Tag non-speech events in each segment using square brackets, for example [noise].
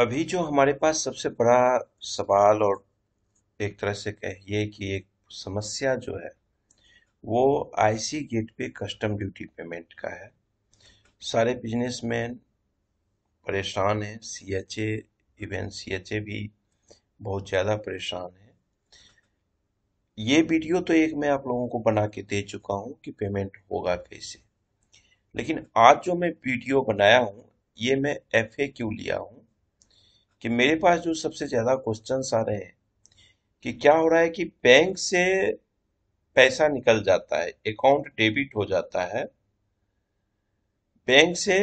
अभी जो हमारे पास सबसे बड़ा सवाल और एक तरह से कहिए कि एक समस्या जो है वो आईसी गेट पे कस्टम ड्यूटी पेमेंट का है सारे बिजनेसमैन परेशान हैं C H A even C H A भी बहुत ज़्यादा परेशान है ये वीडियो तो एक मैं आप लोगों को बना के दे चुका हूँ कि पेमेंट होगा कैसे लेकिन आज जो मैं वीडियो बनाया हूँ ये मैं एफ ए क्यू लिया हूँ कि मेरे पास जो सबसे ज़्यादा क्वेश्चन आ रहे हैं कि क्या हो रहा है कि बैंक से पैसा निकल जाता है अकाउंट डेबिट हो जाता है बैंक से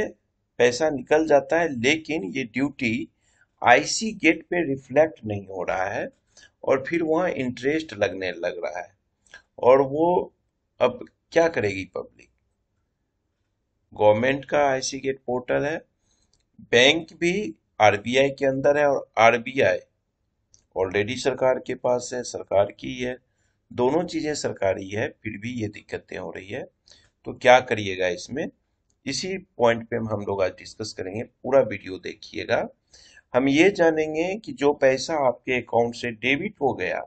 पैसा निकल जाता है लेकिन ये ड्यूटी आईसी गेट पे रिफ्लेक्ट नहीं हो रहा है और फिर वहां इंटरेस्ट लगने लग रहा है और वो अब क्या करेगी पब्लिक गवर्नमेंट का आईसी गेट पोर्टल है बैंक भी आरबीआई के अंदर है और आरबीआई ऑलरेडी सरकार के पास है सरकार की है दोनों चीजें सरकारी है फिर भी ये दिक्कतें हो रही है तो क्या करिएगा इसमें इसी पॉइंट पे हम लोग आज डिस्कस करेंगे पूरा वीडियो देखिएगा हम ये जानेंगे कि जो पैसा आपके अकाउंट से डेबिट हो गया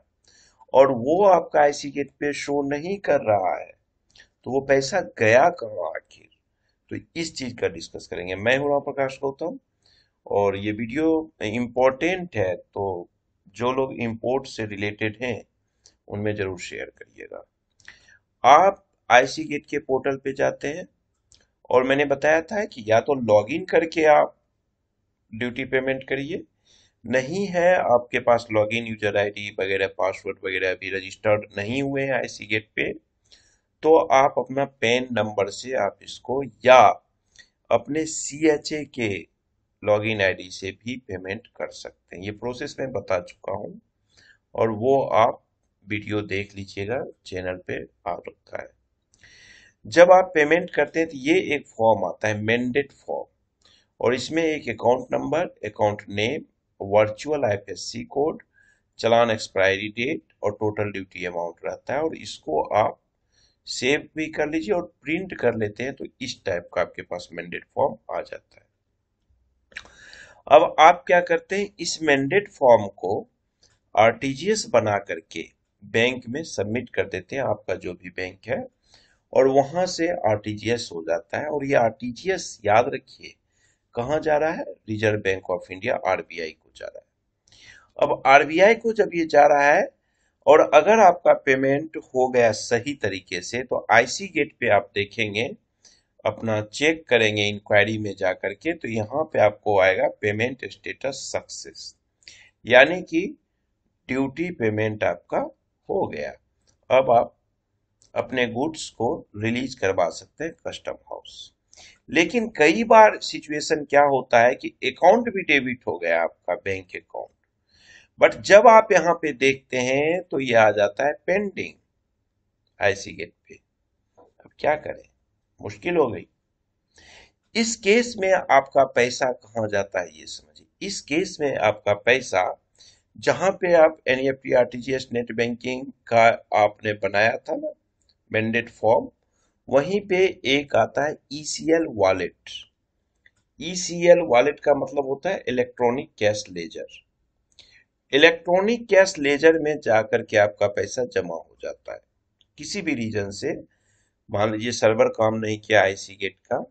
और वो आपका आईसी गेट पे शो नहीं कर रहा है तो वो पैसा गया कहाँ आखिर तो इस चीज का डिस्कस करेंगे मैं हूं राम प्रकाश गौतम और ये वीडियो इम्पोर्टेंट है तो जो लोग इम्पोर्ट से रिलेटेड हैं उनमें ज़रूर शेयर करिएगा आप आईसी गेट के पोर्टल पे जाते हैं और मैंने बताया था कि या तो लॉगिन करके आप ड्यूटी पेमेंट करिए नहीं है आपके पास लॉगिन यूजर आईडी वगैरह पासवर्ड वगैरह अभी रजिस्टर्ड नहीं हुए हैं आईसी गेट पे तो आप अपना पैन नंबर से आप इसको या अपने सी के लॉगिन आईडी से भी पेमेंट कर सकते हैं ये प्रोसेस मैं बता चुका हूँ और वो आप वीडियो देख लीजिएगा चैनल पे आ रखा है जब आप पेमेंट करते हैं तो ये एक फॉर्म आता है मैंडेट फॉर्म और इसमें एक account number account name virtual IFSC code challan expiry date और टोटल ड्यूटी अमाउंट रहता है और इसको आप सेव भी कर लीजिए और प्रिंट कर लेते हैं तो इस टाइप का आपके पास मैंडेट फॉर्म आ जाता है अब आप क्या करते हैं इस मैंडेट फॉर्म को आरटीजीएस बना करके बैंक में सबमिट कर देते हैं आपका जो भी बैंक है और वहां से आरटीजीएस हो जाता है और ये आरटीजीएस याद रखिए कहा जा रहा है Reserve Bank of India RBI को जा रहा है अब आरबीआई को जब ये जा रहा है और अगर आपका पेमेंट हो गया सही तरीके से तो आईसी गेट पे आप देखेंगे अपना चेक करेंगे इंक्वायरी में जा के तो यहाँ पे आपको आएगा पेमेंट स्टेटस सक्सेस यानी कि ड्यूटी पेमेंट आपका हो गया अब आप अपने गुड्स को रिलीज करवा सकते हैं कस्टम हाउस लेकिन कई बार सिचुएशन क्या होता है कि अकाउंट भी डेबिट हो गया आपका बैंक अकाउंट बट जब आप यहाँ पे देखते हैं तो ये आ जाता है पेंडिंग आईसी गेट पे अब क्या करें मुश्किल हो गई इस केस में आपका पैसा कहाँ जाता है ये समझिए इस केस में आपका पैसा जहां पे आप N F T R T G S net banking का आपने बनाया था ना मैंडेट फॉर्म वहीं पे एक आता है E C L wallet E C L wallet का मतलब होता है electronic cash ledger electronic cash ledger में जाकर के आपका पैसा जमा हो जाता है किसी भी रीजन से मान लीजिए सर्वर काम नहीं किया आईसी गेट का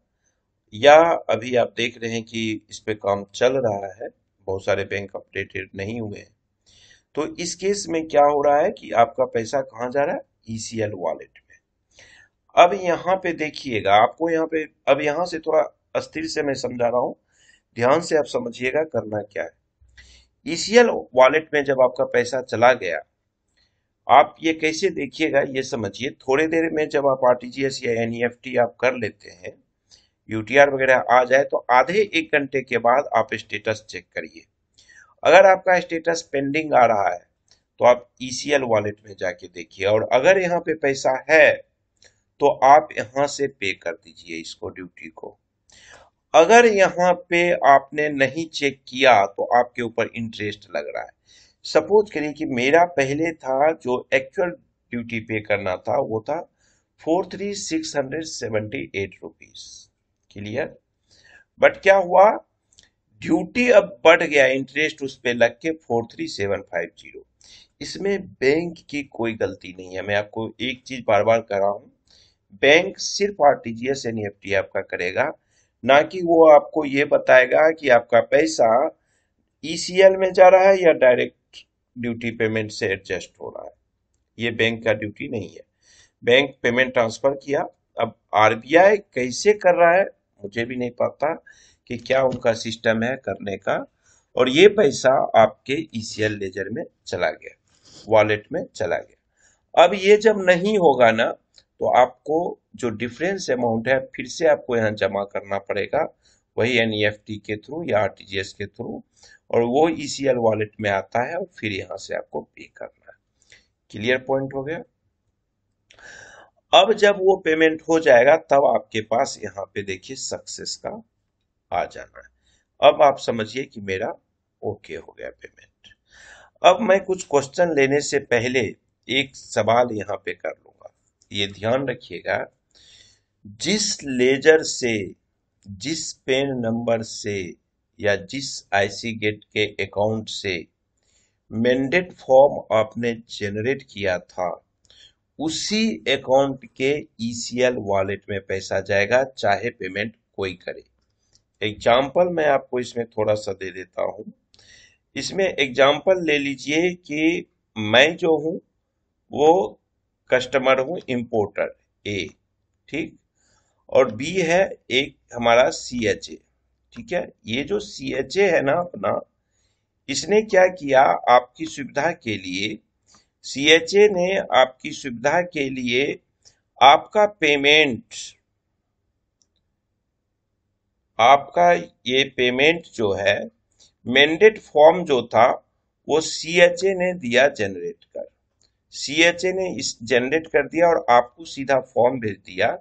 या अभी आप देख रहे हैं कि इस पर काम चल रहा है बहुत सारे बैंक अपडेटेड नहीं हुए हैं तो इस केस में क्या हो रहा है कि आपका पैसा कहाँ जा रहा है ई e वॉलेट में अब यहाँ पे देखिएगा आपको यहाँ पे अब यहाँ से थोड़ा अस्थिर से मैं समझा रहा हूँ ध्यान से आप समझिएगा करना क्या है ईसीएल e वॉलेट में जब आपका पैसा चला गया आप ये कैसे देखिएगा ये समझिए थोड़ी देर में जब आप आर टी या एन e आप कर लेते हैं यूटीआर वगैरह आ जाए तो आधे एक घंटे के बाद आप स्टेटस चेक करिए अगर आपका स्टेटस पेंडिंग आ रहा है तो आप एल e वॉलेट में जाके देखिए और अगर यहाँ पे पैसा है तो आप यहाँ से पे कर दीजिए इसको ड्यूटी को अगर यहाँ पे आपने नहीं चेक किया तो आपके ऊपर इंटरेस्ट लग रहा है सपोज करिए कि मेरा पहले था जो एक्चुअल ड्यूटी पे करना था वो था four three six hundred seventy eight rupees clear but क्या हुआ ड्यूटी अब बढ़ गया इंटरेस्ट उस पर लग के four three seven five zero इसमें बैंक की कोई गलती नहीं है मैं आपको एक चीज बार बार कर रहा हूँ बैंक सिर्फ R T G S N F T आपका करेगा ना कि वो आपको ये बताएगा कि आपका पैसा ई सी एल में जा रहा है या डायरेक्ट ड्यूटी पेमेंट से एडजस्ट हो रहा है ये बैंक का ड्यूटी नहीं है बैंक पेमेंट ट्रांसफर किया अब आरबीआई कैसे कर रहा है मुझे भी नहीं पता कि क्या उनका सिस्टम है करने का और ये पैसा आपके ईसीएल e लेजर में चला गया वॉलेट में चला गया अब ये जब नहीं होगा ना तो आपको जो डिफरेंस अमाउंट है फिर से आपको यहाँ जमा करना पड़ेगा वही एन e के थ्रू या आर के थ्रू और वो ई e वॉलेट में आता है और फिर यहाँ से आपको पे करना है क्लियर पॉइंट हो गया अब जब वो पेमेंट हो जाएगा तब आपके पास यहाँ पे देखिए सक्सेस का आ जाना है अब आप समझिए कि मेरा ओके हो गया पेमेंट अब मैं कुछ क्वेश्चन लेने से पहले एक सवाल यहाँ पे कर लूंगा ये ध्यान रखिएगा जिस लेजर से जिस पेन नंबर से या जिस आईसी गेट के अकाउंट से मैंडेट फॉर्म आपने जनरेट किया था उसी अकाउंट के ईसीएल e वॉलेट में पैसा जाएगा चाहे पेमेंट कोई करे एग्जाम्पल मैं आपको इसमें थोड़ा सा दे देता हूं इसमें एग्जाम्पल ले लीजिए कि मैं जो हूँ वो कस्टमर हूँ इम्पोर्टर ए ठीक और बी है एक हमारा सी एच ए ठीक है ये जो सी एच ए है ना अपना इसने क्या किया आपकी सुविधा के लिए सी एच ए ने आपकी सुविधा के लिए आपका पेमेंट आपका ये पेमेंट जो है मैंडेट फॉर्म जो था वो सी एच ए ने दिया जनरेट कर सी एच ए ने इस जनरेट कर दिया और आपको सीधा फॉर्म भेज दिया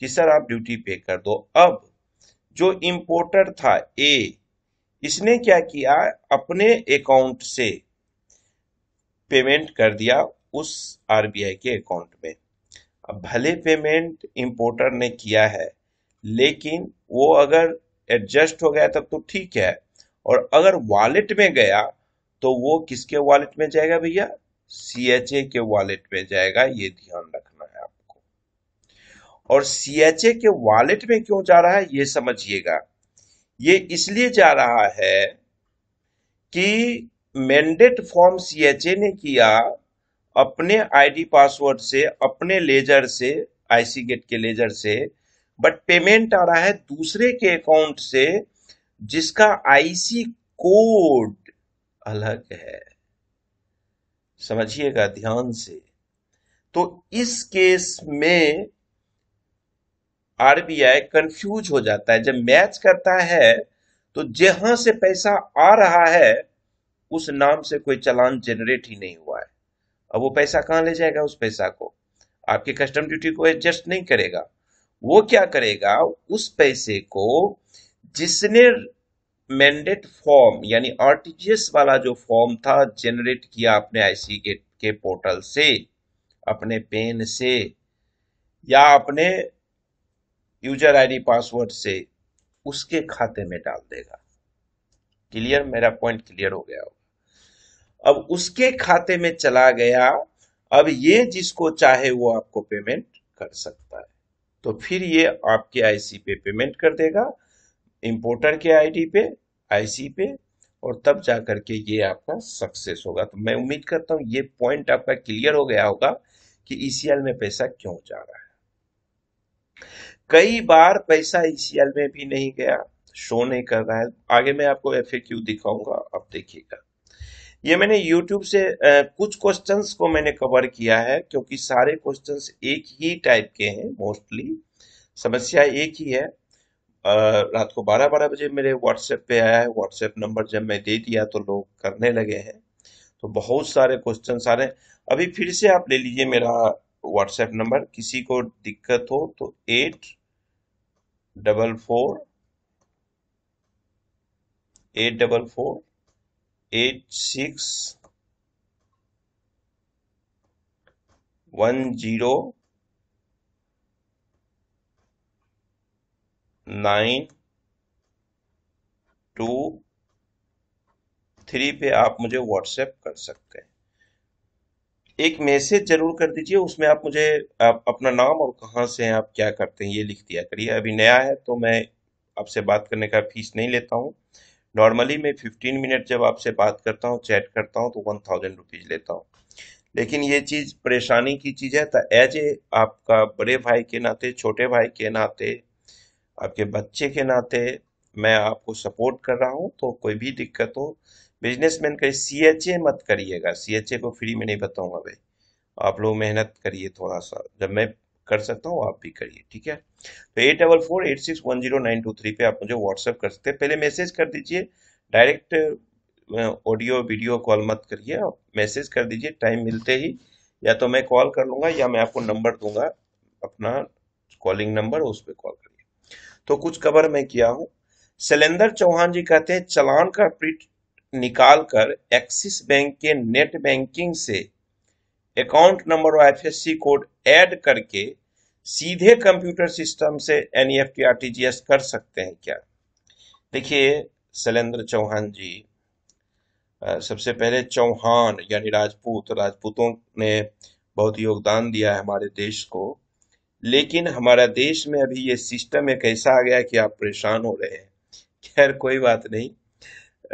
कि सर आप ड्यूटी पे कर दो अब जो इम्पोर्टर था ए इसने क्या किया अपने अकाउंट से पेमेंट कर दिया उस आरबीआई के अकाउंट में अब भले पेमेंट इम्पोर्टर ने किया है लेकिन वो अगर एडजस्ट हो गया तब तो ठीक है और अगर वॉलेट में गया तो वो किसके वॉलेट में जाएगा भैया सी एच ए के वॉलेट में जाएगा ये ध्यान रखना और सीएचए के वॉलेट में क्यों जा रहा है ये समझिएगा ये इसलिए जा रहा है कि मैंडेट फॉर्म सीएचए ने किया अपने आईडी पासवर्ड से अपने लेजर से आईसी गेट के लेजर से बट पेमेंट आ रहा है दूसरे के अकाउंट से जिसका आईसी कोड अलग है समझिएगा ध्यान से तो इस केस में आरबीआई कंफ्यूज हो जाता है जब मैच करता है तो जहां से पैसा आ रहा है उस नाम से कोई चलान जनरेट ही नहीं हुआ है अब वो पैसा कहां ले जाएगा उस पैसा को आपकी कस्टम ड्यूटी को एडजस्ट नहीं करेगा वो क्या करेगा उस पैसे को जिसने मैंडेट फॉर्म यानी आरटीजीएस वाला जो फॉर्म था जनरेट किया अपने आईसी के पोर्टल से अपने पेन से या अपने यूजर आईडी पासवर्ड से उसके खाते में डाल देगा क्लियर मेरा पॉइंट क्लियर हो गया होगा अब उसके खाते में चला गया अब ये जिसको चाहे वो आपको पेमेंट कर सकता है तो फिर ये आपके आईसी पे पेमेंट कर देगा इंपोर्टर के आईडी पे आईसी पे और तब जा करके ये आपका सक्सेस होगा तो मैं उम्मीद करता हूं ये पॉइंट आपका क्लियर हो गया होगा कि ईसीएल e में पैसा क्यों जा रहा है कई बार पैसा ईसीएल e में भी नहीं गया शो नहीं कर रहा है आगे मैं आपको एफ दिखाऊंगा आप देखिएगा ये मैंने YouTube से आ, कुछ क्वेश्चंस को मैंने कवर किया है क्योंकि सारे क्वेश्चंस एक ही टाइप के हैं मोस्टली समस्या एक ही है आ, रात को बारह बारह बजे मेरे व्हाट्सएप पे आया है व्हाट्सएप नंबर जब मैं दे दिया तो लोग करने लगे हैं तो बहुत सारे क्वेश्चन आ रहे हैं अभी फिर से आप ले लीजिए मेरा व्हाट्सएप नंबर किसी को दिक्कत हो तो eight double four eight double four eight six one zero nine two three पे आप मुझे व्हाट्सएप कर सकते हैं एक मैसेज जरूर कर दीजिए उसमें आप मुझे आप अपना नाम और कहाँ से हैं आप क्या करते हैं ये लिख दिया करिए अभी नया है तो मैं आपसे बात करने का फीस नहीं लेता हूँ नॉर्मली मैं फिफ्टीन मिनट जब आपसे बात करता हूँ चैट करता हूँ तो वन थाउजेंड रुपीज़ लेता हूँ लेकिन ये चीज़ परेशानी की चीज़ है तो एज ए आपका बड़े भाई के नाते छोटे भाई के नाते आपके बच्चे के नाते मैं आपको सपोर्ट कर रहा हूँ तो कोई भी दिक्कत हो बिजनेसमैन कहे सी एच ए मत करिएगा सी एच ए को फ्री में नहीं बताऊंगा भाई आप लोग मेहनत करिए थोड़ा सा जब मैं कर सकता हूँ आप भी करिए ठीक है तो eight double four eight six one zero nine two three पे आप मुझे व्हाट्सअप कर सकते हैं पहले मैसेज कर दीजिए डायरेक्ट ऑडियो वीडियो कॉल मत करिए आप मैसेज कर दीजिए टाइम मिलते ही या तो मैं कॉल कर लूँगा या मैं आपको नंबर दूंगा अपना कॉलिंग नंबर उस पर कॉल करिए तो कुछ कवर मैं किया हूँ शैलेंद्र चौहान जी कहते हैं चलान का प्रिंट निकालकर एक्सिस बैंक के नेट बैंकिंग से अकाउंट नंबर और एफ कोड ऐड करके सीधे कंप्यूटर सिस्टम से N E F T R T G S कर सकते हैं क्या देखिए शैलेंद्र चौहान जी सबसे पहले चौहान यानी राजपूत राजपूतों ने बहुत योगदान दिया है हमारे देश को लेकिन हमारा देश में अभी ये सिस्टम एक ऐसा आ गया कि आप परेशान हो रहे हैं खैर कोई बात नहीं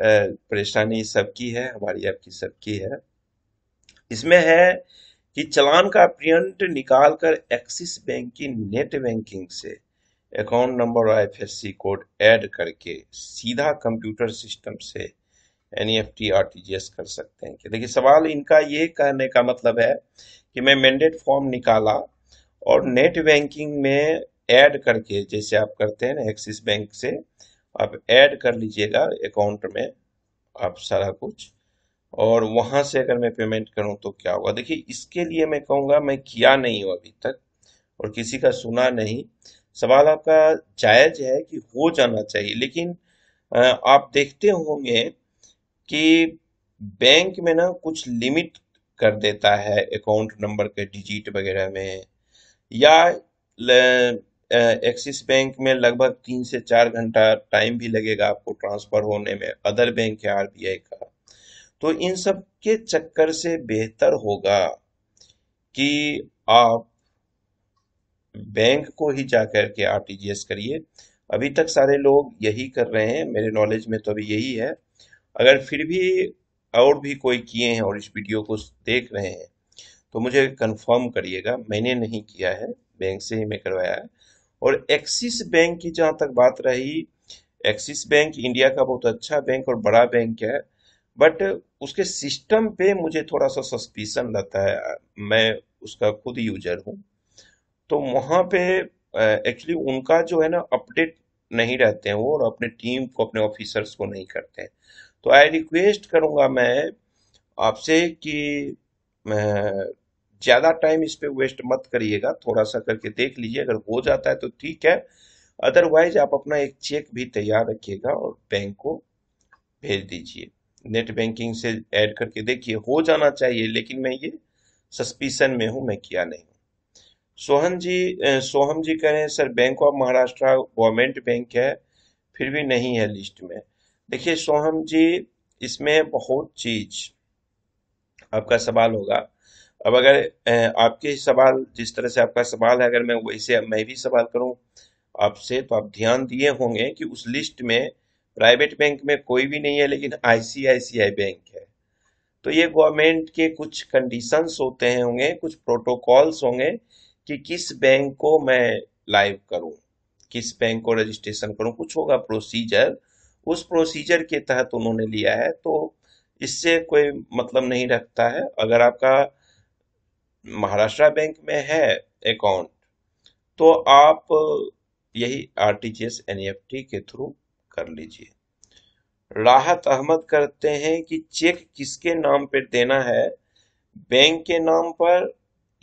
परेशानी सबकी है हमारी आपकी सबकी है इसमें है कि चलान का प्रिंट निकाल कर एक्सिस बैंक की नेट बैंकिंग से अकाउंट नंबर और एफ कोड ऐड करके सीधा कंप्यूटर सिस्टम से एन ई कर सकते हैं देखिए सवाल इनका ये कहने का मतलब है कि मैं मैंडेट फॉर्म निकाला और नेट बैंकिंग में ऐड करके जैसे आप करते हैं ना एक्सिस बैंक से आप ऐड कर लीजिएगा अकाउंट में आप सारा कुछ और वहां से अगर मैं पेमेंट करूं तो क्या होगा देखिए इसके लिए मैं कहूंगा मैं किया नहीं हूं अभी तक और किसी का सुना नहीं सवाल आपका जायज है कि हो जाना चाहिए लेकिन आप देखते होंगे कि बैंक में ना कुछ लिमिट कर देता है अकाउंट नंबर के डिजिट वगैरह में या एक्सिस बैंक में लगभग तीन से चार घंटा टाइम भी लगेगा आपको ट्रांसफ़र होने में अदर बैंक है आरबीआई का तो इन सब के चक्कर से बेहतर होगा कि आप बैंक को ही जा कर के आर करिए अभी तक सारे लोग यही कर रहे हैं मेरे नॉलेज में तो अभी यही है अगर फिर भी और भी कोई किए हैं और इस वीडियो को देख रहे हैं तो मुझे कंफर्म करिएगा मैंने नहीं किया है बैंक से ही मैं करवाया है और एक्सिस बैंक की जहां तक बात रही एक्सिस बैंक इंडिया का बहुत अच्छा बैंक और बड़ा बैंक है बट उसके सिस्टम पे मुझे थोड़ा सा सस्पिशन लगता है मैं उसका खुद यूजर हूँ तो वहाँ पे एक्चुअली उनका जो है ना अपडेट नहीं रहते हैं वो और अपने टीम को अपने ऑफिसर्स को नहीं करते हैं तो आई रिक्वेस्ट करूँगा मैं आपसे कि ज़्यादा टाइम इस पर वेस्ट मत करिएगा थोड़ा सा करके देख लीजिए अगर हो जाता है तो ठीक है अदरवाइज आप अपना एक चेक भी तैयार रखिएगा और बैंक को भेज दीजिए नेट बैंकिंग से ऐड करके देखिए हो जाना चाहिए लेकिन मैं ये सस्पिशन में हूं मैं किया नहीं सोहन जी सोहम जी कह रहे हैं sir bank of Maharashtra government bank है फिर भी नहीं है लिस्ट में देखिए सोहम जी इसमें बहुत चीज आपका सवाल होगा अब अगर आपके सवाल जिस तरह से आपका सवाल है अगर मैं वैसे मैं भी सवाल करूं आपसे तो आप ध्यान दिए होंगे कि उस लिस्ट में प्राइवेट बैंक में कोई भी नहीं है लेकिन आईसीआईसीआई बैंक है तो ये गवर्नमेंट के कुछ कंडीशंस होते हैं होंगे कुछ प्रोटोकॉल्स होंगे कि किस बैंक को मैं लाइव करूं किस बैंक को रजिस्ट्रेशन करूं कुछ होगा प्रोसीजर उस प्रोसीजर के तहत उन्होंने लिया है तो इससे कोई मतलब नहीं रखता है अगर आपका महाराष्ट्र बैंक में है अकाउंट तो आप यही R T G S N F T के थ्रू कर लीजिए राहत अहमद करते हैं कि चेक किसके नाम पर देना है बैंक के नाम पर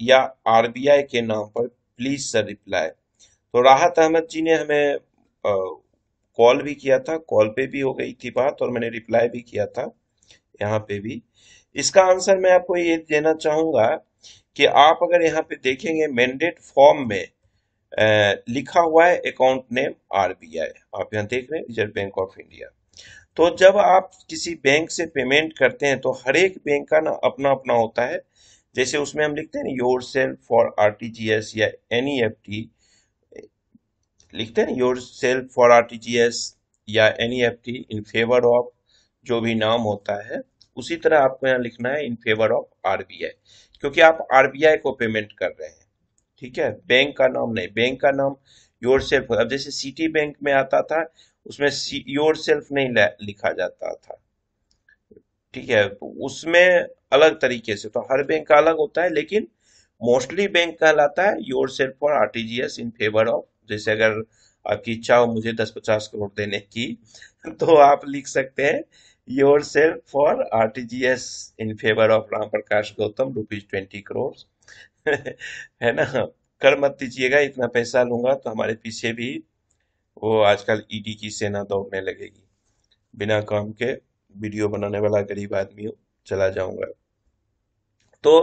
या आरबीआई के नाम पर प्लीज सर रिप्लाई तो राहत अहमद जी ने हमें कॉल भी किया था कॉल पे भी हो गई थी बात और मैंने रिप्लाई भी किया था यहाँ पे भी इसका आंसर मैं आपको ये देना चाहूंगा कि आप अगर यहाँ पे देखेंगे मैंडेट फॉर्म में आ, लिखा हुआ है अकाउंट नेम आरबीआई आप यहाँ देख रहे हैं रिजर्व बैंक ऑफ इंडिया तो जब आप किसी बैंक से पेमेंट करते हैं तो हर एक बैंक का ना अपना अपना होता है जैसे उसमें हम लिखते हैं योर सेल फॉर आर या एनी एफ टी लिखते हैं योर सेल्फ फॉर आर या N E F T in favour of जो भी नाम होता है उसी तरह आपको यहाँ लिखना है इन फेवर ऑफ आरबीआई क्योंकि आप आरबीआई को पेमेंट कर रहे हैं ठीक है बैंक का नाम नहीं बैंक का नाम योर सेल्फ अब जैसे सिटी बैंक में आता था उसमें योर सेल्फ नहीं लिखा जाता था ठीक है तो उसमें अलग तरीके से तो हर बैंक का अलग होता है लेकिन मोस्टली बैंक कहलाता है yourself or R in favour of जैसे अगर आपकी इच्छा हो मुझे दस पचास करोड़ देने की [laughs] तो आप लिख सकते हैं yourself for R T G S in favour of Ram Prakash Gautam rupees twenty crore है ना कर मत दीजिएगा इतना पैसा लूंगा तो हमारे पीछे भी वो आजकल ईडी e की सेना दौड़ने लगेगी बिना काम के वीडियो बनाने वाला गरीब आदमी चला जाऊंगा तो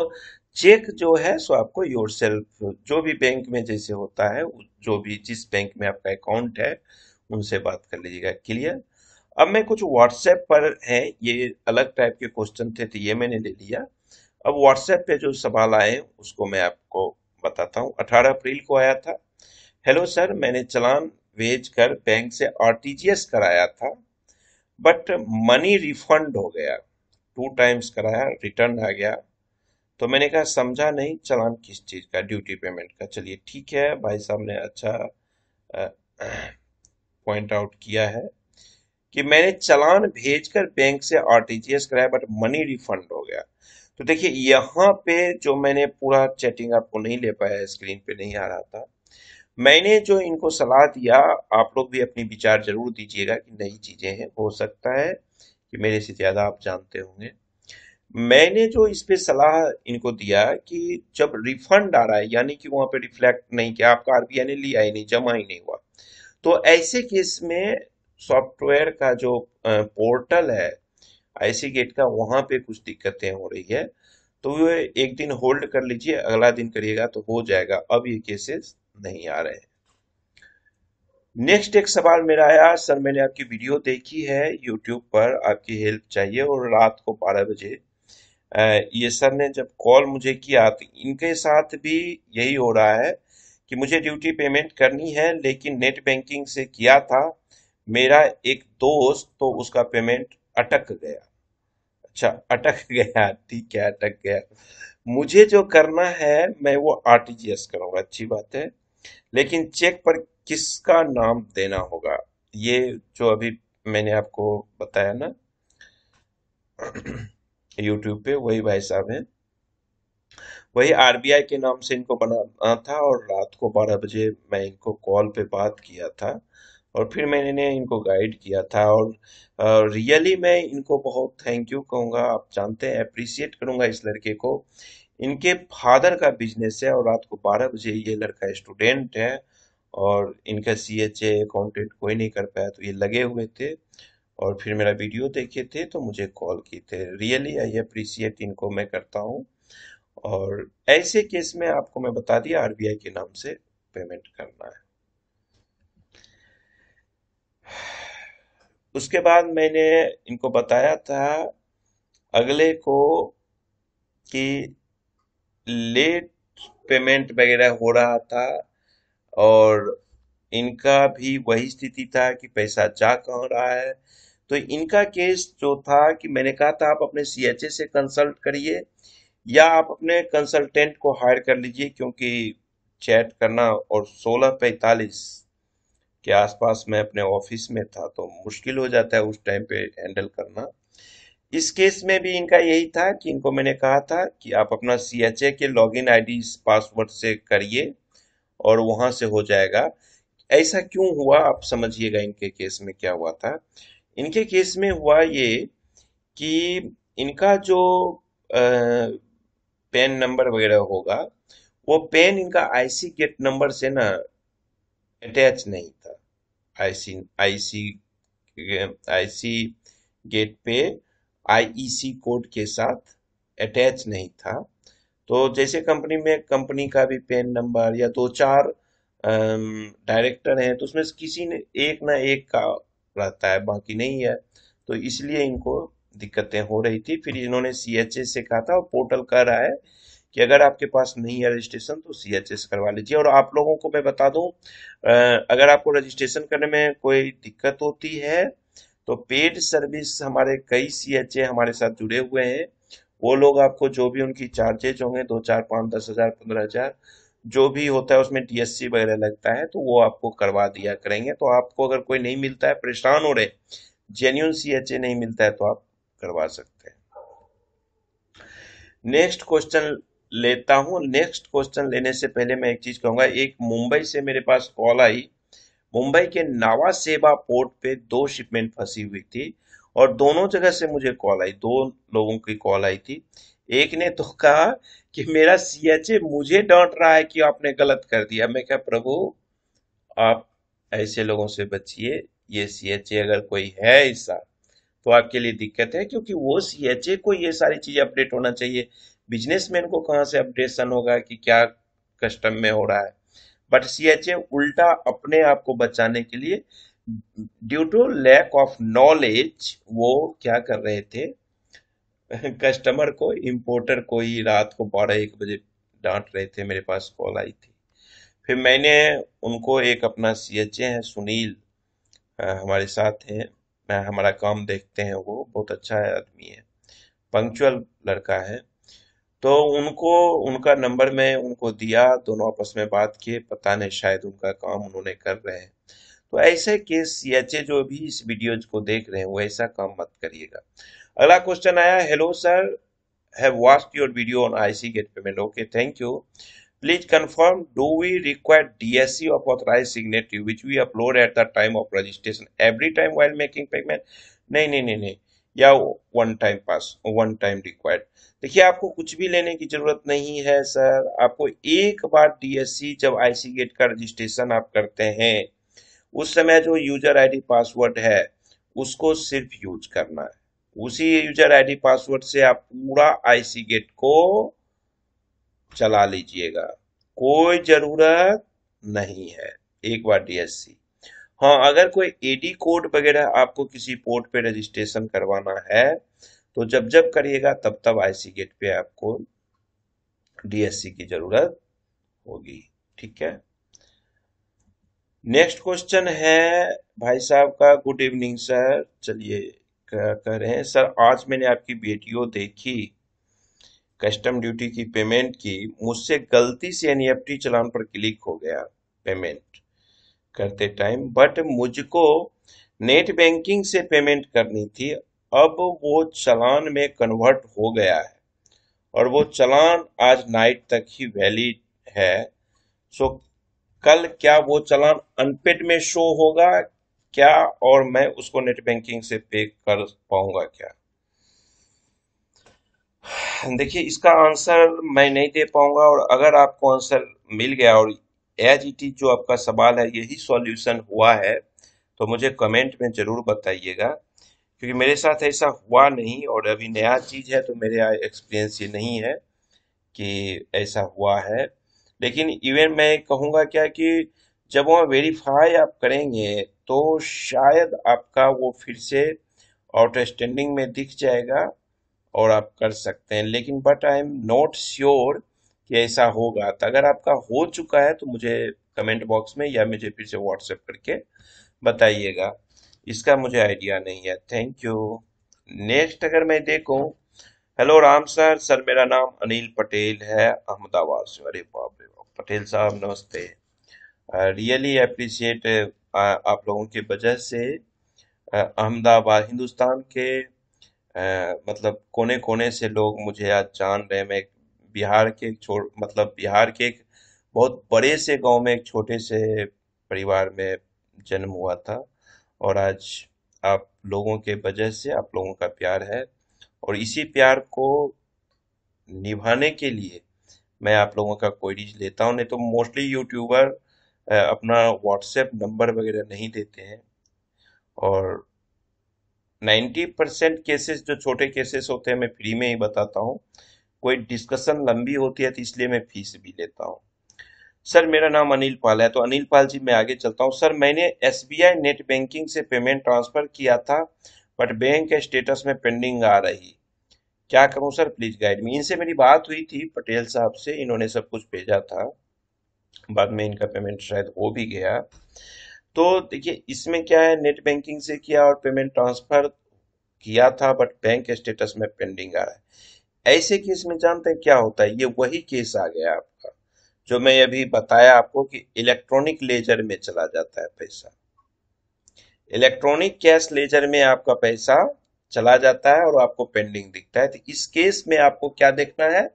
चेक जो है सो आपको योर सेल्फ जो भी बैंक में जैसे होता है जो भी जिस बैंक में आपका अकाउंट है उनसे बात कर लीजिएगा क्लियर अब मैं कुछ व्हाट्सएप पर है ये अलग टाइप के क्वेश्चन थे तो ये मैंने ले लिया अब व्हाट्सएप पे जो सवाल आए उसको मैं आपको बताता हूँ 18 अप्रैल को आया था हेलो सर मैंने चलान भेज कर बैंक से आरटीजीएस कराया था बट मनी रिफंड हो गया टू टाइम्स कराया रिटर्न आ गया तो मैंने कहा समझा नहीं चलान किस चीज़ का ड्यूटी पेमेंट का चलिए ठीक है भाई साहब ने अच्छा पॉइंट आउट किया है कि मैंने चलान भेजकर बैंक से आरटीजीएस कराया बट मनी रिफंड हो गया तो देखिए यहाँ पे जो मैंने पूरा चैटिंग आपको नहीं ले पाया स्क्रीन पे नहीं आ रहा था मैंने जो इनको सलाह दिया आप लोग भी अपनी विचार जरूर दीजिएगा कि नई चीज़ें हैं हो सकता है कि मेरे से ज़्यादा आप जानते होंगे मैंने जो इस पे सलाह इनको दिया कि जब रिफंड आ रहा है यानी कि वहां पे रिफ्लेक्ट नहीं किया आपका आरबीआई ने लिया ही नहीं जमा ही नहीं हुआ तो ऐसे केस में सॉफ्टवेयर का जो पोर्टल है आईसी गेट का वहां पे कुछ दिक्कतें हो रही है तो वो एक दिन होल्ड कर लीजिए अगला दिन करिएगा तो हो जाएगा अब ये केसेस नहीं आ रहे नेक्स्ट एक सवाल मेरा आया सर मैंने आपकी वीडियो देखी है यूट्यूब पर आपकी हेल्प चाहिए और रात को बारह बजे ये सर ने जब कॉल मुझे किया तो इनके साथ भी यही हो रहा है कि मुझे ड्यूटी पेमेंट करनी है लेकिन नेट बैंकिंग से किया था मेरा एक दोस्त तो उसका पेमेंट अटक गया अच्छा अटक गया ठीक है अटक गया मुझे जो करना है मैं वो आरटीजीएस करूंगा अच्छी बात है लेकिन चेक पर किसका नाम देना होगा ये जो अभी मैंने आपको बताया ना यूट्यूब पे वही भाई साहब है वही आरबीआई के नाम से इनको बनाना था और रात को बारह बजे मैं इनको कॉल पे बात किया था और फिर मैंने इनको गाइड किया था और रियली मैं इनको बहुत थैंक यू कहूँगा आप जानते हैं अप्रिसिएट करूँगा इस लड़के को इनके फादर का बिजनेस है और रात को बारह बजे ये लड़का स्टूडेंट है और इनका सी एच ए अकाउंटेंट कोई नहीं कर पाया तो ये लगे हुए थे और फिर मेरा वीडियो देखे थे तो मुझे कॉल किए थे रियली आई अप्रिसिएट इनको मैं करता हूँ और ऐसे केस में आपको मैं बता दिया आई के नाम से पेमेंट करना है उसके बाद मैंने इनको बताया था अगले को कि लेट पेमेंट वगैरह हो रहा था और इनका भी वही स्थिति था कि पैसा जा कहाँ रहा है तो इनका केस जो था कि मैंने कहा था आप अपने सी एच ए से कंसल्ट करिए या आप अपने कंसल्टेंट को हायर कर लीजिए क्योंकि चैट करना और सोलह पैंतालीस के आसपास मैं अपने ऑफिस में था तो मुश्किल हो जाता है उस टाइम पे हैंडल करना इस केस में भी इनका यही था कि इनको मैंने कहा था कि आप अपना सी एच ए के log in I D password से करिए और वहाँ से हो जाएगा ऐसा क्यों हुआ आप समझिएगा इनके केस में क्या हुआ था इनके केस में हुआ ये कि इनका जो पेन नंबर वगैरह होगा वो पेन इनका आईसी गेट नंबर से ना अटैच नहीं था आईसी आईसी आईसी गेट पे आईईसी कोड e के साथ अटैच नहीं था तो जैसे कंपनी में कंपनी का भी पेन नंबर या दो चार डायरेक्टर हैं तो उसमें किसी ने एक ना एक का रहता है बाकी नहीं है तो इसलिए इनको दिक्कतें हो रही थी फिर इन्होंने सी से कहा था और पोर्टल कर रहा है कि अगर आपके पास नहीं है रजिस्ट्रेशन तो सी एच एस करवा लीजिए और आप लोगों को मैं बता दूं अगर आपको रजिस्ट्रेशन करने में कोई दिक्कत होती है तो पेड सर्विस हमारे कई सी एच ए हमारे साथ जुड़े हुए हैं वो लोग आपको जो भी उनकी चार्जेज होंगे दो चार पाँच दस हज़ार पंद्रह हज़ार जो भी होता है उसमें डीएससी वगैरह लगता है तो वो आपको करवा दिया करेंगे तो आपको अगर कोई नहीं मिलता है परेशान हो रहे जेन्यून सी एच ए नहीं मिलता है तो आप करवा सकते हैं नेक्स्ट क्वेश्चन लेता हूं नेक्स्ट क्वेश्चन लेने से पहले मैं एक चीज कहूंगा एक मुंबई से मेरे पास कॉल आई मुंबई के नावा सेवा पोर्ट पे दो शिपमेंट फंसी हुई थी और दोनों जगह से मुझे कॉल आई दो लोगों की कॉल आई थी एक ने तो कहा कि मेरा सीएचए मुझे डांट रहा है कि आपने गलत कर दिया मैं क्या प्रभु आप ऐसे लोगों से बचिए ये सीएचए अगर कोई है ऐसा तो आपके लिए दिक्कत है क्योंकि वो सीएचए को ये सारी चीजें अपडेट होना चाहिए बिजनेसमैन को कहाँ से अपडेशन होगा कि क्या कस्टम में हो रहा है बट सी एच ए उल्टा अपने आप को बचाने के लिए due to lack of knowledge वो क्या कर रहे थे कस्टमर को इम्पोर्टर को ही रात को बारह एक बजे डांट रहे थे मेरे पास कॉल आई थी फिर मैंने उनको एक अपना सी एच ए है सुनील आ, हमारे साथ हैं मैं हमारा काम देखते हैं वो बहुत अच्छा है आदमी है पंक्चुअल लड़का है तो उनको उनका नंबर मैं उनको दिया दोनों आपस में बात किए पता नहीं शायद उनका काम उन्होंने कर रहे हैं तो ऐसे केस सीएचए जो भी इस वीडियो को देख रहे हैं वो ऐसा काम मत करिएगा अगला क्वेश्चन आया hello sir have watched your video on ICEGATE payment okay thank you please confirm do we require DSC of authorized signatory which we upload at the time of registration every time while making payment नहीं नहीं नहीं नहीं या one time pass one time required देखिए आपको कुछ भी लेने की ज़रूरत नहीं है सर आपको एक बार डीएससी जब आईसी गेट का रजिस्ट्रेशन आप करते हैं उस समय जो यूजर आईडी पासवर्ड है उसको सिर्फ यूज करना है उसी यूजर आईडी पासवर्ड से आप पूरा आईसी गेट को चला लीजिएगा कोई ज़रूरत नहीं है एक बार डीएससी हाँ अगर कोई एडी कोड वगैरह आपको किसी पोर्ट पे रजिस्ट्रेशन करवाना है तो जब जब करिएगा तब तब आईसी गेट पे आपको डीएससी की जरूरत होगी ठीक है नेक्स्ट क्वेश्चन है भाई साहब का गुड इवनिंग सर चलिए कह रहे हैं सर आज मैंने आपकी बेटियों देखी कस्टम ड्यूटी की पेमेंट की मुझसे गलती से एनईएफटी e चलान पर क्लिक हो गया पेमेंट करते टाइम बट मुझको नेट बैंकिंग से पेमेंट करनी थी अब वो चलान में कन्वर्ट हो गया है और वो चलान आज नाइट तक ही वैलिड है सो कल क्या वो चलान अनपेड में शो होगा क्या और मैं उसको नेट बैंकिंग से पे कर पाऊंगा क्या देखिए इसका आंसर मैं नहीं दे पाऊंगा और अगर आपको आंसर मिल गया और एज इट इज जो आपका सवाल है यही सॉल्यूशन हुआ है तो मुझे कमेंट में ज़रूर बताइएगा क्योंकि मेरे साथ ऐसा हुआ नहीं और अभी नया चीज़ है तो मेरे एक्सपीरियंस ये नहीं है कि ऐसा हुआ है लेकिन इवन मैं कहूँगा क्या कि जब वहाँ वेरीफाई आप करेंगे तो शायद आपका वो फिर से आउटस्टैंडिंग में दिख जाएगा और आप कर सकते हैं लेकिन but I am not sure कि ऐसा होगा तो अगर आपका हो चुका है तो मुझे कमेंट बॉक्स में या मुझे फिर से व्हाट्सएप करके बताइएगा इसका मुझे आइडिया नहीं है थैंक यू नेक्स्ट अगर मैं देखूं हेलो राम सर सर मेरा नाम अनिल पटेल है अहमदाबाद से अरे बाप रे बाप पटेल साहब नमस्ते रियली अप्रिशिएट आप लोगों की वजह से अहमदाबाद हिंदुस्तान के आ, मतलब कोने कोने से लोग मुझे आज जान रहे हैं मैं एक बिहार के एक छोड़ मतलब बिहार के एक बहुत बड़े से गांव में एक छोटे से परिवार में जन्म हुआ था और आज आप लोगों के वजह से आप लोगों का प्यार है और इसी प्यार को निभाने के लिए मैं आप लोगों का क्वेरीज लेता हूँ नहीं तो मोस्टली यूट्यूबर अपना व्हाट्सएप नंबर वगैरह नहीं देते हैं और 90 परसेंट केसेस जो छोटे केसेस होते हैं मैं फ्री में ही बताता हूँ कोई डिस्कशन लंबी होती है तो इसलिए मैं फीस भी लेता हूँ सर मेरा नाम अनिल पाल है तो अनिल पाल जी मैं आगे चलता हूँ सर मैंने एस नेट बैंकिंग से पेमेंट ट्रांसफर किया था बट बैंक स्टेटस में पेंडिंग आ रही क्या करूं सर प्लीज गाइड मी इनसे मेरी बात हुई थी पटेल साहब से इन्होंने सब कुछ भेजा था बाद में इनका पेमेंट शायद हो भी गया तो देखिए इसमें क्या है नेट बैंकिंग से किया और पेमेंट ट्रांसफर किया था बट बैंक स्टेटस में पेंडिंग आ रहा है ऐसे केस में जानते हैं क्या होता है ये वही केस आ गया आपका जो मैं अभी बताया आपको कि इलेक्ट्रॉनिक लेजर में चला जाता है पैसा इलेक्ट्रॉनिक कैश लेजर में आपका पैसा चला जाता है और आपको पेंडिंग दिखता है तो इस केस में आपको क्या देखना है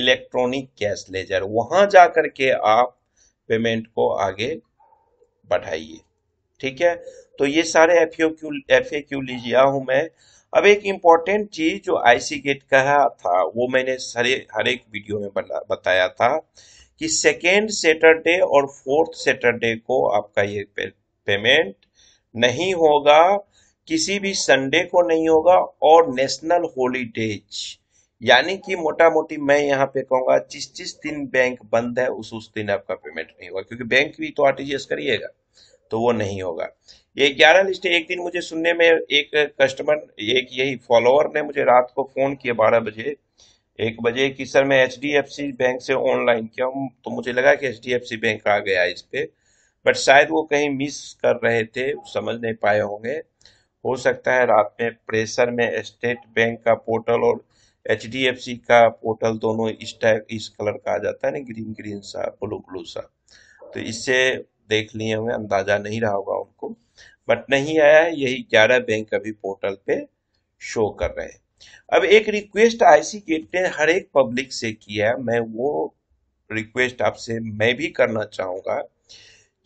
इलेक्ट्रॉनिक कैश लेजर वहां जाकर के आप पेमेंट को आगे बढ़ाइए ठीक है तो ये सारे F Q F A Q लीजिया हूं मैं अब एक इम्पॉर्टेंट चीज जो आईसी गेट का था वो मैंने सारे हर एक वीडियो में बताया था कि सेकेंड सैटरडे और फोर्थ सैटरडे को आपका ये पे, पेमेंट नहीं होगा किसी भी संडे को नहीं होगा और नेशनल हॉलीडेज यानी कि मोटा मोटी मैं यहाँ पे कहूंगा जिस जिस दिन बैंक बंद है उस उस दिन आपका पेमेंट नहीं होगा क्योंकि बैंक भी तो आरटीजीएस करिएगा तो वो नहीं होगा ये ग्यारह लिस्ट एक दिन मुझे सुनने में एक कस्टमर एक यही फॉलोअर ने मुझे रात को फोन किया बारह बजे एक बजे कि सर मैं H D F C bank से ऑनलाइन किया हूँ तो मुझे लगा कि H D F C bank आ गया इस पर बट शायद वो कहीं मिस कर रहे थे समझ नहीं पाए होंगे हो सकता है रात में प्रेशर में स्टेट बैंक का पोर्टल और एच डी एफ सी का पोर्टल दोनों इस टाइप इस कलर का आ जाता है ना ग्रीन ग्रीन सा ब्लू ब्लू सा तो इससे देख लिए होंगे अंदाजा नहीं रहा होगा बट नहीं आया यही ग्यारह बैंक अभी पोर्टल पे शो कर रहे हैं अब एक रिक्वेस्ट आईसी गेट ने हर एक पब्लिक से किया है मैं वो रिक्वेस्ट आपसे मैं भी करना चाहूंगा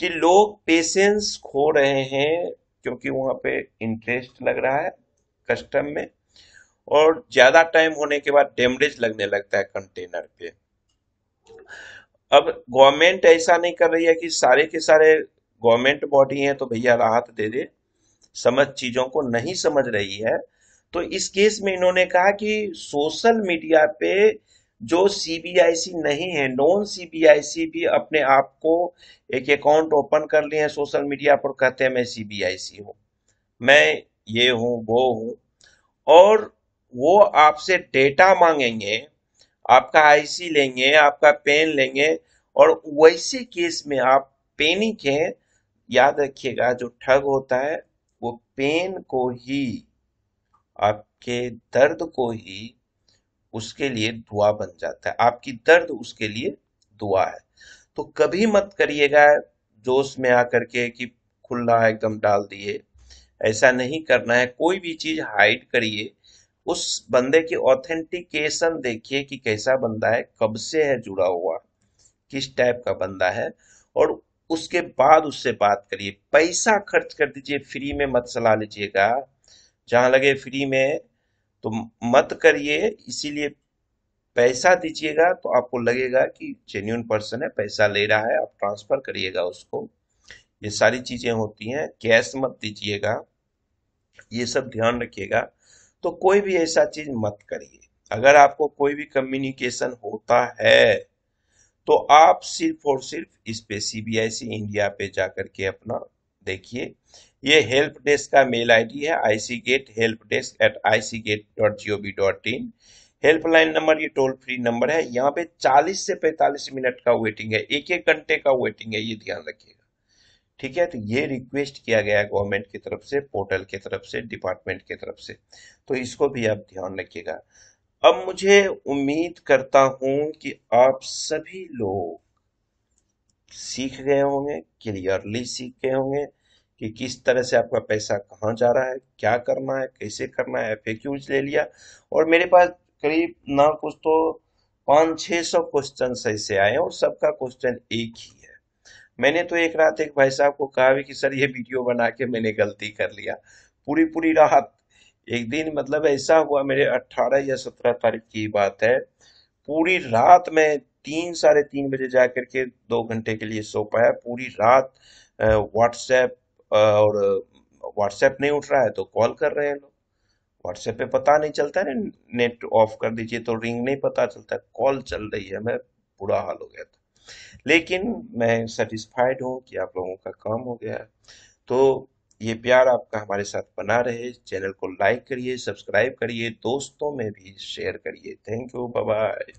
कि लोग पेशेंस खो रहे हैं क्योंकि वहां पे इंटरेस्ट लग रहा है कस्टम में और ज़्यादा टाइम होने के बाद डैमेज लगने लगता है कंटेनर पे अब गवर्नमेंट ऐसा नहीं कर रही है कि सारे के सारे गवर्नमेंट बॉडी है तो भैया राहत दे दे समझ चीजों को नहीं समझ रही है तो इस केस में इन्होंने कहा कि सोशल मीडिया पे जो सीबीआईसी नहीं है नॉन सीबीआईसी भी अपने आप को एक अकाउंट ओपन कर लिए हैं सोशल मीडिया पर कहते हैं मैं सीबीआईसी हूं मैं ये हूं वो हूं और वो आपसे डेटा मांगेंगे आपका आईसी लेंगे आपका पेन लेंगे और वैसे केस में आप पेनिक हैं याद रखिएगा जो ठग होता है वो पेन को ही आपके दर्द को ही उसके लिए दुआ बन जाता है आपकी दर्द उसके लिए दुआ है तो कभी मत करिएगा जोश में आकर के कि खुला एकदम डाल दिए ऐसा नहीं करना है कोई भी चीज हाइड करिए उस बंदे की ऑथेंटिकेशन देखिए कि कैसा बंदा है कब से है जुड़ा हुआ किस टाइप का बंदा है और उसके बाद उससे बात करिए पैसा खर्च कर दीजिए फ्री में मत सलाह लीजिएगा जहां लगे फ्री में तो मत करिए इसीलिए पैसा दीजिएगा तो आपको लगेगा कि जेन्यून पर्सन है पैसा ले रहा है आप ट्रांसफर करिएगा उसको ये सारी चीजें होती हैं कैश मत दीजिएगा ये सब ध्यान रखिएगा तो कोई भी ऐसा चीज मत करिए अगर आपको कोई भी कम्युनिकेशन होता है तो आप सिर्फ और सिर्फ इस पे सीबीआईसी इंडिया पे जाकर के अपना देखिए ये हेल्प डेस्क का मेल आईडी है ICEGATE help desk at I C gate dot G O V dot in helpline number ये टोल फ्री नंबर है यहाँ पे 40 से 45 मिनट का वेटिंग है एक एक घंटे का वेटिंग है ये ध्यान रखिएगा ठीक है तो ये रिक्वेस्ट किया गया है गवर्नमेंट की तरफ से पोर्टल की तरफ से डिपार्टमेंट की तरफ से तो इसको भी आप ध्यान रखिएगा अब मुझे उम्मीद करता हूं कि आप सभी लोग सीख गए होंगे क्लियरली सीख गए होंगे कि किस तरह से आपका पैसा कहाँ जा रहा है क्या करना है कैसे करना है एफ ले लिया और मेरे पास करीब ना कुछ तो पाँच छः सौ क्वेश्चन ऐसे आए और सबका क्वेश्चन एक ही है मैंने तो एक रात एक भाई साहब को कहा भी कि सर ये वीडियो बना के मैंने गलती कर लिया पूरी पूरी रात एक दिन मतलब ऐसा हुआ मेरे 18 या 17 तारीख की बात है पूरी रात में तीन साढ़े तीन बजे जा करके दो घंटे के लिए सो पाया पूरी रात व्हाट्सएप और व्हाट्सएप नहीं उठ रहा है तो कॉल कर रहे हैं लोग व्हाट्सएप पे पता नहीं चलता है ने, नेट ऑफ कर दीजिए तो रिंग नहीं पता चलता कॉल चल रही है मैं बुरा हाल हो गया था लेकिन मैं सेटिस्फाइड हूँ कि आप लोगों का काम हो गया है तो ये प्यार आपका हमारे साथ बना रहे चैनल को लाइक करिए सब्सक्राइब करिए दोस्तों में भी शेयर करिए थैंक यू बाय